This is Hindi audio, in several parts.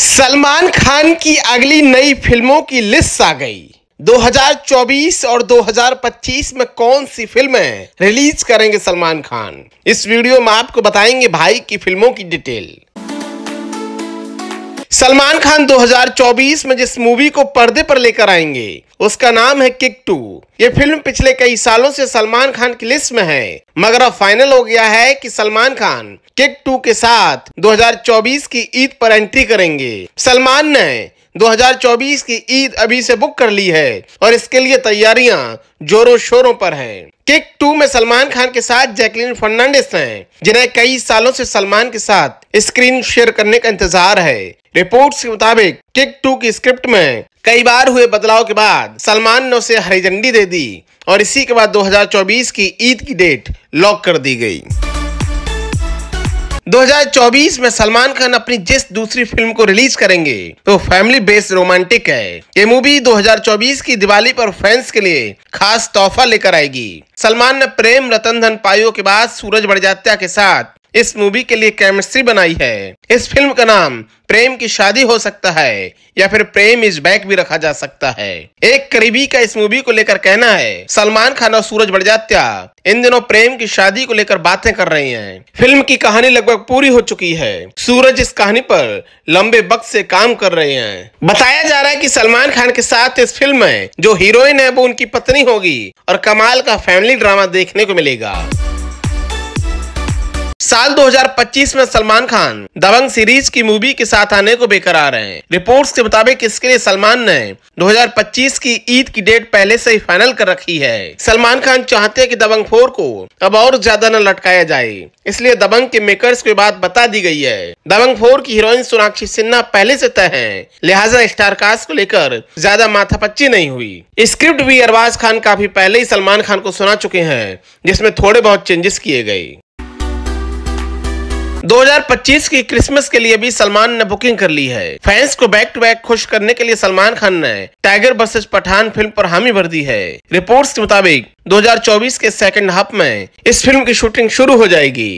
सलमान खान की अगली नई फिल्मों की लिस्ट आ गई 2024 और 2025 में कौन सी फिल्में रिलीज करेंगे सलमान खान इस वीडियो में आपको बताएंगे भाई की फिल्मों की डिटेल सलमान खान 2024 में जिस मूवी को पर्दे पर लेकर आएंगे उसका नाम है किक टू ये फिल्म पिछले कई सालों से सलमान खान की लिस्ट में है मगर अब फाइनल हो गया है कि सलमान खान किक टू के साथ 2024 की ईद पर एंट्री करेंगे सलमान ने 2024 की ईद अभी से बुक कर ली है और इसके लिए तैयारियां जोरों शोरों पर हैं। किक टू में सलमान खान के साथ जैकलिन फर्नांडिस हैं, जिन्हें कई सालों से सलमान के साथ स्क्रीन शेयर करने का इंतजार है रिपोर्ट्स के मुताबिक किक टू की स्क्रिप्ट में कई बार हुए बदलाव के बाद सलमान ने उसे हरी झंडी दे दी और इसी के बाद 2024 की ईद की डेट लॉक कर दी गई 2024 में सलमान खान अपनी जिस दूसरी फिल्म को रिलीज करेंगे तो फैमिली बेस्ड रोमांटिक है ये मूवी 2024 की दिवाली पर फैंस के लिए खास तोहफा लेकर आएगी सलमान ने प्रेम रतन धन पायो के बाद सूरज बड़जात्या के साथ इस मूवी के लिए केमिस्ट्री बनाई है इस फिल्म का नाम प्रेम की शादी हो सकता है या फिर प्रेम इज बैक भी रखा जा सकता है एक करीबी का इस मूवी को लेकर कहना है सलमान खान और सूरज बड़जात्या इन दिनों प्रेम की शादी को लेकर बातें कर रहे हैं फिल्म की कहानी लगभग पूरी हो चुकी है सूरज इस कहानी पर लंबे वक्त से काम कर रहे हैं बताया जा रहा है की सलमान खान के साथ इस फिल्म में जो हीरोइन है वो उनकी पत्नी होगी और कमाल का फैमिली ड्रामा देखने को मिलेगा साल 2025 में सलमान खान दबंग सीरीज की मूवी के साथ आने को बेकरार हैं। रिपोर्ट्स के मुताबिक इसके लिए सलमान ने 2025 की ईद की डेट पहले से ही फाइनल कर रखी है सलमान खान चाहते हैं कि दबंग फोर को अब और ज्यादा न लटकाया जाए इसलिए दबंग के मेकर्स को बात बता दी गई है दबंग फोर की हीरोइन सोनाक्षी सिन्हा पहले से तय है लिहाजा स्टारकास्ट को लेकर ज्यादा माथापच्ची नहीं हुई स्क्रिप्ट भी अरबाज खान काफी पहले ही सलमान खान को सुना चुके हैं जिसमे थोड़े बहुत चेंजेस किए गए 2025 की क्रिसमस के लिए भी सलमान ने बुकिंग कर ली है फैंस को बैक टू बैक खुश करने के लिए सलमान खान ने टाइगर वर्सेज पठान फिल्म पर हामी भर दी है रिपोर्ट्स के मुताबिक 2024 के सेकंड हाफ में इस फिल्म की शूटिंग शुरू हो जाएगी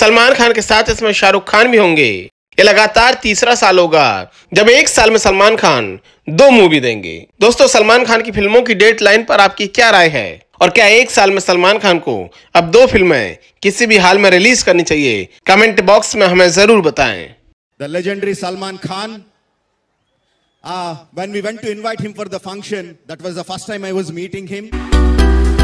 सलमान खान के साथ इसमें शाहरुख खान भी होंगे ये लगातार तीसरा साल होगा जब एक साल में सलमान खान दो मूवी देंगे दोस्तों सलमान खान की फिल्मों की डेट लाइन पर आपकी क्या राय है और क्या एक साल में सलमान खान को अब दो फिल्में किसी भी हाल में रिलीज करनी चाहिए कमेंट बॉक्स में हमें जरूर बताए the legendary Salman Khan when we went to invite him for the function that was the first time I was meeting him